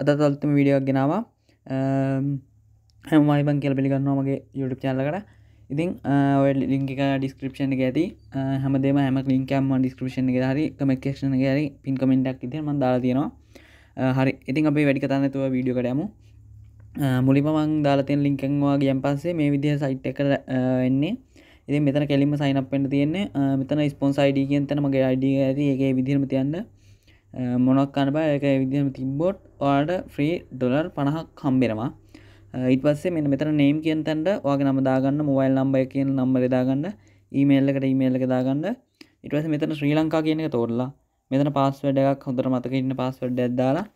අද තල්තම විඩියක් ගෙනවා හැමයිබන් කියල පිළිගන්නවා මගේ යුටප් චල්ලකට ඉතින් ඔය ලිංකික ඩිස්ක්‍රපෂණ එක ඇති හැමදේම හම ලින්කම ඩිස්ක්‍රපෂණ එක හරි කමක්ෂණ ගැරි පින් කමෙන්ඩක් ඉති ම දාලා තියෙනවා හරි ඉතින් අපේ වැඩි කතන්නතුව වීඩියෝ කරයමු මුලිම මං දාලතෙන් ලිංකන්වා ගියන් පස්සේ මේ විදිහ සයිට් එක එන්නේ ඉතින් මෙතන කෙලිම සයිනප්ෙන්ට තියෙන්නේ මෙතන ස්පොන්සයිඩ කියෙන් තැනමගේ අයිඩිය ඇති ඒ විදිරම තියන්න මොනක් කරබා එක විදිම තිබ්බොට් වාට ෆ්‍රී ඩොලර් පණහක් කම්බෙනවා ඉට පස්සේ මෙ මෙතර නේම් කියෙන් තැන්ට වගේ නමදාගන්න මොවයිල් නම්බය කියෙන් නම්බරදාගන්න ඊමේල්ලකට ඊමේල්ලක දාගන්න ඉටවස මෙතන ශ්‍රී ලංකා කියන එක තෝරලා මෙතන පස් වැඩක් හොඳර මතක ඉන්න පස් වැඩ ඇද්දාලා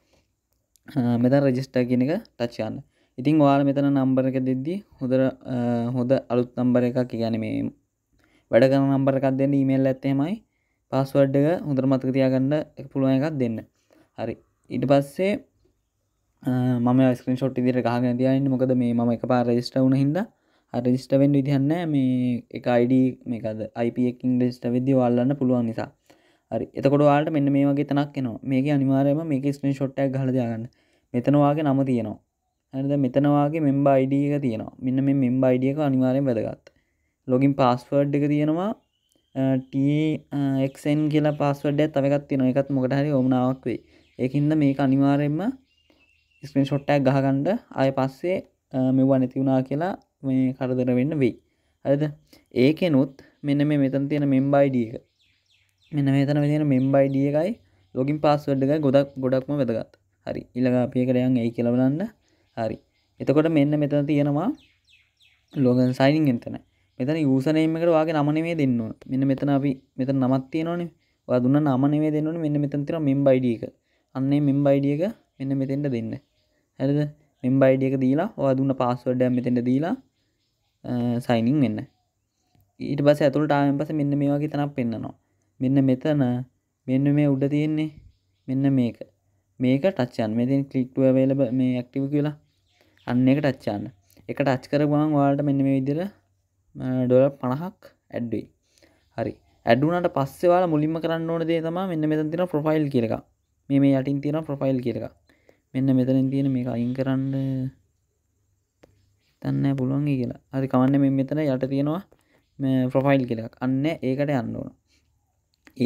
මෙතන් රජිස්ට කියන එක තච්චයන්න ඉතිං වාල මෙතන නම්බර එක දෙද්දි හොදර හොද අලුත් නම්බර එක කියන මේ වැඩ කරන නම්බරකක් දෙන්න ඊමේල් ඇත්තේමයි පස්වඩ් එක හොඳර මතක තියාගන්න පුළුවන් එකක් දෙන්න හරි ඉට පස්සේ මම ස්කන් ෂොට් ඉදිර ගහගෙන තියන්න මොකද මේ ම එක පා රෙජිස්ට වුන හිද රජිස්ටවෙන්ඩ විදිහන්න මේ එක අයිඩ මේකද අයිපකින් රෙස්ට විදදි වල්ලන්න පුළුවන් නිසා හරි එතකොට වාට මෙන්න මේ වගේ තනක් නවා මේක අනිවාරයම මේක ස්කන් ෂොට්ටක් හලදයාගන්න මෙතනවාගේ නම තියනවා ඇද මෙතනවාගේ මෙම්බ අයිඩියක තියනවා මෙන්න මේ මෙම්බ අයිඩියක අනිවාරයෙන් වැදගත් ලොගින් පස්වර්ඩ් එක තියෙනවා ටක්න් කියලා පස්සවඩ තවකත් තින එකත් මොකට හරි ඕමනාවක් වේ ඒකන්ද මේක අනිවාරෙන්ම ස්පෙන් ෂොට්ටක් ගහගණ්ඩ අය පස්සේ මෙවා නැතිවුණා කියලා මේ කරදර වෙන්න වෙයි හරිද ඒකෙනුත් මෙන්න මේ මෙතන් තියෙන මෙම්බයිඩිය එක මෙන්න මෙතන තියෙන මෙම්බයිඩිය එකයි ලොගින් පස්සවඩ්ඩක ගොඩක් ගොඩක්ම වැදගත් හරි ඉළඟ අපිය කරයන් ඒ කියලබලන්න හරි එතකොට මෙන්න මෙතන තියෙනවා ලෝගන් සයිනිින් එතනයි මෙතන යසනයම එකට වගේ නමනේ දෙන්නවා මෙන්න මෙතන අපි මෙත නමත් තියෙනවානේ වා දුන්න නමනේ දෙන්නන මෙන්න මෙතන් තිර මෙම් බයිඩිය එක අන්නේ මෙම් බයිඩිය එක මෙන්න මෙතෙන්ට දෙන්න ඇරද මෙම් බයිඩිය එක දීලා වා දුන්න පස්සවඩ මෙතෙන්ට දීලා සයිනිං වෙන්න ඊට පස ඇතුළ ටායම් පස මෙන්න මේ වගේ තනක් පෙන්න්නනවා මෙන්න මෙතන මෙන්න මේ උඩ තියෙන්නේ මෙන්න මේක මේක ටච්චන් මෙතින් කලික්ටුව වේලබ මේ ඇක්ටිව කියලා අන්න එක ටච්චාන්න එක ටච් කරගුවන් වාට මෙන්න මේ විදිර ඩොල පණහක් ඇඩ්ඩුයි හරි ඇඩුනට පස්සේවාලා මුලින්ම කරන්න ඕන දේ තමා මෙන්න මෙතන් තින ප්‍රොෆයිල් කියලක මේ මේ යටින් තියෙන ප්‍රොෆයිල් කියලක මෙන්න මෙතනින් තියෙන මේ අයින් කරන්න තන්න පුළුවන්ගේ කියලා හරි කවන්න මෙ මෙතන යට තියෙනවා ප්‍රොෆයිල් කියලක් අන්න ඒකට යන්න ඕන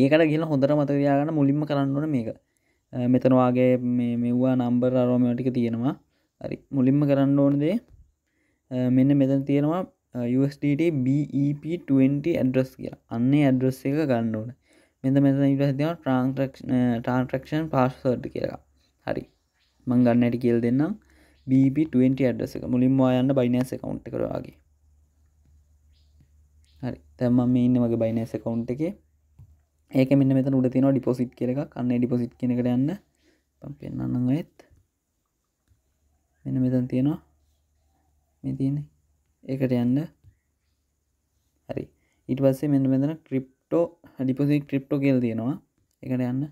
ඒකට කියලා හොඳට මතවයාගන්න මුලින්ම කරන්න ඕන මේක මෙතනවාගේ මෙව්වා නම්බර් අරෝමටික තියෙනවා හරි මුලින්ම කරන්න ඕන දේ මෙන්න මෙතන තියෙනවා USDT BEP20 ඇඩ්‍රස් කිය අන්නේ ඇඩ්‍රස් එක ගන්නඕන මෙද මෙත ඉටහතිම ට්‍රන්ක්ෂන් පාස්වර්ඩ් කියලා හරි මං ගන්නට කියල් දෙන්නම් BP20 e ඇඩ්‍රස එක මුලින්ම යන්න බයිනස කවුන්් කරවාගේ හරි තැම මේ ඉන්න මගේ බයිනස කවුන්් එක ඒක මෙන්න මෙත උඩ තින ඩිපොසිට් කියල එක කන්න ඩිපොසිට් කෙනෙකට යන්න පම්පෙන්න්නන්නඟත් මෙන්න මෙතන් තියෙනවා මේ තියන්නේ ඒකට යන්න හරි ඉට පස්සේ මෙන්න මෙතන ක්‍රිප්ටෝ ඩිපසි ක්‍රිප්ටෝ කියල් තියෙනවා එකට යන්න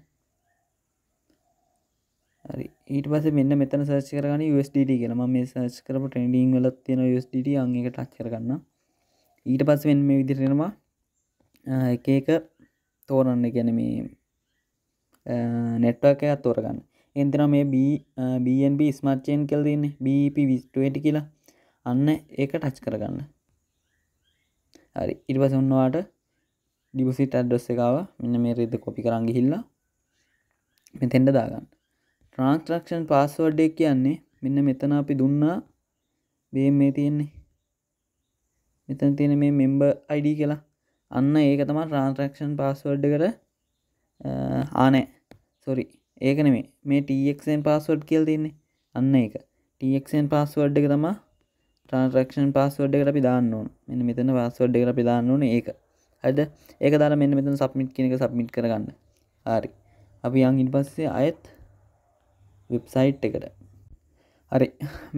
හරි ඊට පස මෙන්න මෙතන සර්ච් කරන ස්ට කියෙනම මේ සර්ච් කරප ටඩිං වල තියෙන ස්ට අංගේක ටච් කරන්න ඊට පස් වෙන් මේ විදිරෙනවා එක එක තෝරන්න ගැන මේ නෙට්වක තෝරගන්න එන්තින මේ බBNB ස්මර්චයෙන් කල්දන්න BP විස්ටුවට කියලා අන්න ඒක ටච් කරගන්න හරි ඉරිපස උන්නවාට ඩිබසිට ඇඩ්ඩොස් එකකාව මෙන්න මේ රේද කොපි කරංගි හිල්ලා මෙතෙන්ට දාගන්න ට්‍රන්ස්ට්‍රක්ෂන් පස්සවඩ්ඩක් කියන්නේ මෙන්න මෙතන අපි දුන්නා බේ මේ තියෙන්නේ මෙතන තියෙන මේ මෙම්බ අයිඩ කියලා අන්න ඒක තම ට්‍රන්ස්ට්‍රක්ෂන් පස්සවඩ්ඩ කර ආනෑ සොරි ඒකන මේ මේ ටක්ෙන් පස්සවඩ් කියල් තින්නේ අන්න එක ටක්ෙන් පස්සවඩ්ඩ තම ට්‍රන්ස්ක්ෂන් පස්සවඩ් එකට පිදාන්න ඕන මෙන්න මෙතන පස්සවඩ් එකට පිදාන්න ඕන ඒක හද ඒක දාලා මෙන්න මෙතන සබ්මිට් කියන එක සබ්මිට් කරගන්න හරි අපි යන් ඉන් පස්සේ අයත් වෙබ්සයිට් එකට හරි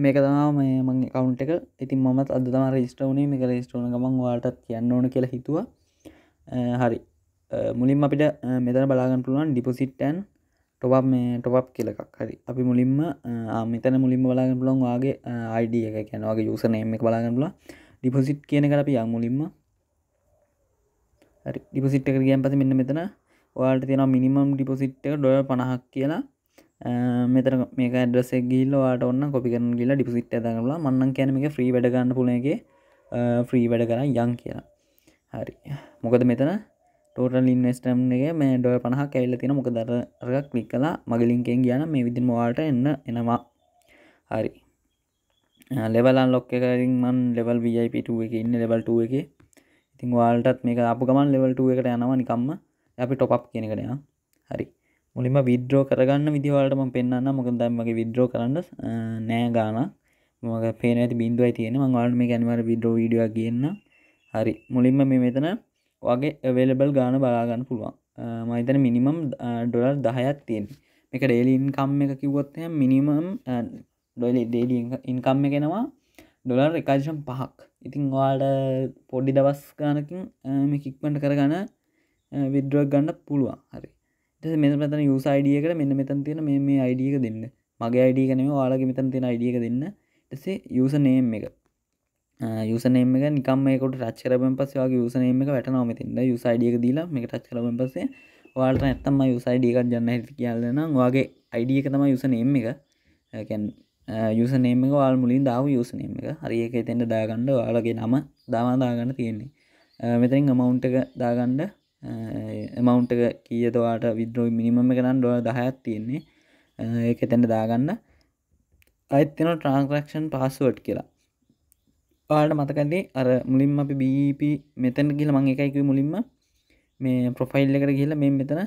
මේක තමා මේ මං කවුන්් එක ඉතින් මත් අද තම රස්ටවනේ මේක රස්ටෝන ගමන් වාටත් කියන්න ඕන කියලා හිතුවා හරි මුලින් අපිට මෙතන බලාගන්න පුළුවන් ඩිපොසිට්ටන් ටොබක් මේ ටොප් කියලකක් හරි අපි මුලින්ම මෙතන මුලින් බලාගෙන පුලොන් වාගේ අයිඩිය එක කියනවාගේ යුසනයම එක බලාගෙනපුල ඩිපොසිට් කියන කර අපි යම් මුලින්ම ඩිපසිට් එක කියන් පස මෙන්න මෙතන ඔයාට තියෙන මිනිමම් ඩිපොසිට් එක ඩොය පණහක් කියලා මෙතර මේක ඇඩස ගිල්ල වාට ඔන්න කොපිකර ගිලා ඩිපසිට් ඇදගලා මන්නන් කැනම එක ්‍රී වැඩගන්න පුලගේ ෆ්‍රී වැඩ කරන්න යන් කියලා හරි මොකද මෙතන ටෝටල් ඉන්වස්ටම් එක මේ ඩොය පනහ කැල්ල තින මොක දරරක් ලික් කලා මගලින්කෙන් කියන මේ විදින් වාට එන්න එනවා හරි ලෙවලන් ලොක්ක කරින් මන් ලෙවල් වයිපට එක ඉන්න ලෙවල්ටුව එක ඉතින් වාල්ටත් මේක අප ගමන් ලෙවල්ටුව එකට යනවා නිකම්ම අපි ටොප් කෙනෙකටයා හරි මුලින්ම විද්‍රෝ කරගන්න විදිවලටම පෙන්න්න මොකදමගේ විද්‍රෝ කරන්න නෑ ගාන මක පේන ඇති බින්දුව තියෙන මංවාල්ම ගැනවර විද්‍රෝ විඩිය කියන්න හරි මුලින්ම මේ මෙතන වගේ එවලබල් ගාන බලාගන්න පුළුවන් මහිතන මිනිමම් ඩොලර් දහයත් තියෙන එක ඩේලින්කම් එක කිව්වොත්ය මිනිමම් ඩොලි ඩේඩි ඉන්කම් එකෙනවා ඩොලර් එකජම් පහක් ඉතිං වාඩ පොඩ්ඩි දවස් ගානකින් මෙකික්මට කරගන විද්‍රක් ගන්න පුළුවන් හරි මෙ මෙතන යුස අයිඩියකට මෙන්න මෙතන් තියෙන මේ මේ අයිඩියක දෙන්න මගේ අයිඩිය කනම වාලගේ මෙතන් තියෙන අයිඩියක දෙන්න එසේ යුස නේම් එක යුසනේම එක නිකම්මකට රච්චරබෙන් පස් වගේ යුසනේම එක වැට නොමතින්න යුසයිඩියක දීලා මේ ටච්චරබෙන් පසේ වාල්ට ඇත්තම යුසයිඩියකක් ජන්න හිට කියල්ලන වගේ අයිඩියක තම යුසනේම් එක කැන් යුසනේම එක වාල් මුලින් දාව යුසනේම එක හරික එතෙන්ට දාගණ්ඩ වාලගේ නම දාමාදාගන්න තියෙන්නේ මෙතරින් අමවුන්ට එක දාගණ්ඩ එමවුන්ට එක කියතවාට විද්‍රෝයි මිනිමම කරන්න ඩොල දහයත් තියෙන්නේ ඒ එතැන්ට දාගන්න අයත්තින ට්‍රන්ක්‍රක්ෂන් පස්සුවට් කියලා පාලට මතකන්නේ අර මුලින්ම අපි බීපි e මෙතැන කියල මං එකයික මුලින්ම මේ ප්‍රොෆයිල් එකට කියලා මෙ මෙතන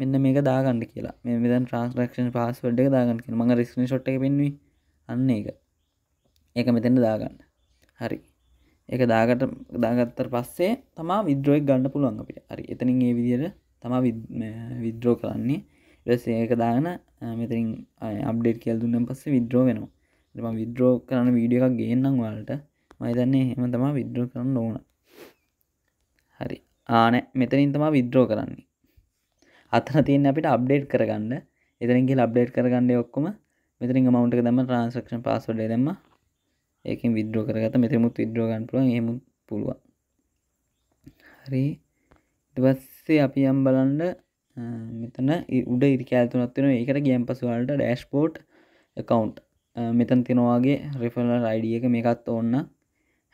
මෙන්න මේක දාගන්න කියලා මේ මෙ ට්‍රන්ස්රක්ෂන් පස් වඩ් එක දාගන්න කිය මඟ රිස්න ෂොට් එක පෙන්වී අන්න එක ඒක මෙතැන දාගන්න හරි ඒක දාගට දාගත්තර පස්සේ තමා විද්‍රෝයක් ගන්න පුළුවන් අපිට හරි එතනින් ඒ විදියට තමා විද්‍රෝ කරන්නේ රස ඒක දාගන මෙතරින් අබ්ඩේට් කියල් දුන්නම් පස්සේ විද්‍රෝ වෙනවා ම විද්‍රෝ කරන්න වීඩිය එකක් ගේන්නම් වලට මයිතන්නේ හෙම තමා විද්‍රෝ කරන්න ඕන හරි ආන මෙතනින් තමා විද්‍රෝ කරන්නේ අතන තියන්න අපිට අප්ඩේට් කරගන්න එතරින්ගේ ලබ්ඩේට් කරගන්න ඔක්කොම මෙතරින් මවන්ට දම ට්‍රන්සක්ෂන් පස්සොඩ දෙම ඒකින් විද්‍රෝ කරගත මෙතමුත් විද්‍රෝගන් පුුව හෙම පුළුවන් හරි ඉටවස්සේ අපි යම් බලන්ඩ මෙතන උඩ ඉරිකෑතුනත්වෙන ඒකට ගියම් පසුවලට ඩෑස්්පෝට් කකවන්් මෙතන් තිනවාගේ රිෆල්ල අයිඩිය එක මේකත් ඔන්න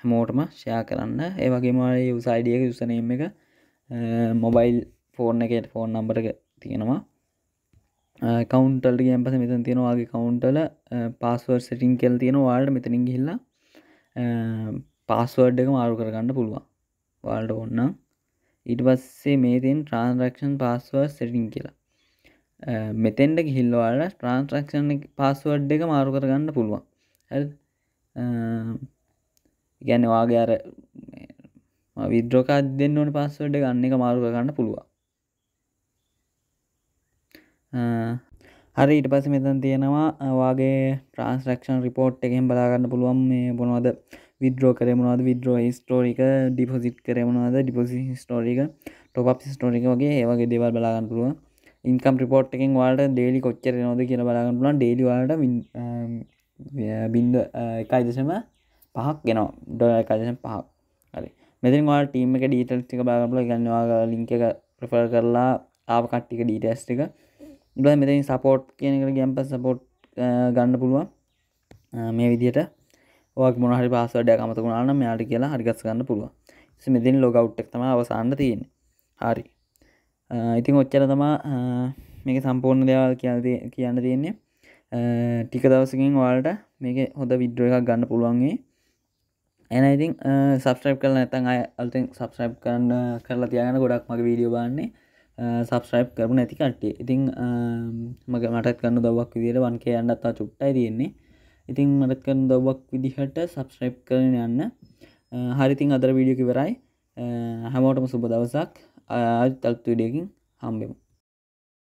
හැමෝටම ෂයා කරන්න ඒවගේමයි යුසයිඩියක යුසනීම එක මොබයිල් ෆෝර්න එකට ෆෝන් නම්බර එක තියෙනවා කවන්ටල්ට ගැම්පස මෙතන් තියෙනවාගේ කවුන්ටල පස්වර් සිටිං කෙල් තියෙන වාල්ඩ මෙතනින් ගිහිල්ලා පස්වර්ඩ් එක මාරු කරගන්න පුළුවන් වාල්ඩ ඔන්න ඉට පස්සේ මේ තින් ට්‍රන්රක්ෂන් පස්වර් සිටිං කියලා මෙතෙන්ට ගිහිල්ලවාල ට්‍රන්ස්ක්ෂන් පස්සුවඩ් එක මාරු කරගන්න පුළුවන් හ ගැන වාගේ අර විද්‍රෝකා දෙන්න ඕන පස්සුවඩ් ගන්න එක මාරු කරගන්න පුළුවන් හරි ඉට පස මෙතන් තියෙනවා වගේ ට්‍රන්ස්රක්ෂන් රිපෝට් එකෙන් බලාගන්න පුළුවන් මේ බොනවද විද්‍රෝ කරමුණද විද්‍රෝ ස්ටෝරික ඩිපොසිට් කරමුණද ඩිපොසි ස්ටෝරික ටොප් ස්ටෝරික වගේ ඒවගේ දේවල් බලාගන්න පුළුවන් ඉන්කම් රිපෝට් එකෙන් වාට ඩේලි කොච්චර නොද කියෙන බලාගන්නලන් ඩේලිවාට බින්ද එකයිදසම පහක් ගෙනවා ඩොකදසම් පහක් හරි මෙතින් වා ටීම එක ඩීටල් ටික බාගපල ගන්නවා ලිංක එක ප්‍රෆල් කරලා ආව කට්ටික ඩීටස් ටික ඉබල මෙතින් සපෝට් කියනකට ගැම්ප සපෝට් ගන්න පුළුවන් මේ විදියට ඔක් මොනහරි පාසඩය අමතකුණාන මෙයාට කියලා හරිගස් ගන්න පුළුව මෙතින් ලොගවට්ක් තම අවසාන්න තියෙන හරි ඉතින් ඔච්චර තමා මේක සම්පූර්ණ දෙවල් කියද කියන්න තියෙන්නේ ටික දවසකින් වාලට මේක හොඳ විඩ්ඩුව එකක් ගන්න පුළුවන්ගේ එන ඉතින් සබස්්‍රයිප් කරල නැතන් අය අල්තෙන් සබස්්‍රයිප් කරන්න කරලා තියගෙන ගොඩක් මගේ වීඩියෝ බාන්නේ සබස්්‍රයිප් කරපු නැති කට්ටේ ඉතින් මගේ මටත් කරන්න දවක් විදිර වන්කේ යන්නත්තා චුට්ටයි තියෙන්නේ ඉතින් මටත් කරන දවක් විදිහට සබස්්‍රයිප් කරන යන්න හරිතින් අදර වීඩියෝ කිවරයි හැමෝටම සුබ දවසක් අත් අක්තුඩියකින් හම්බෙමු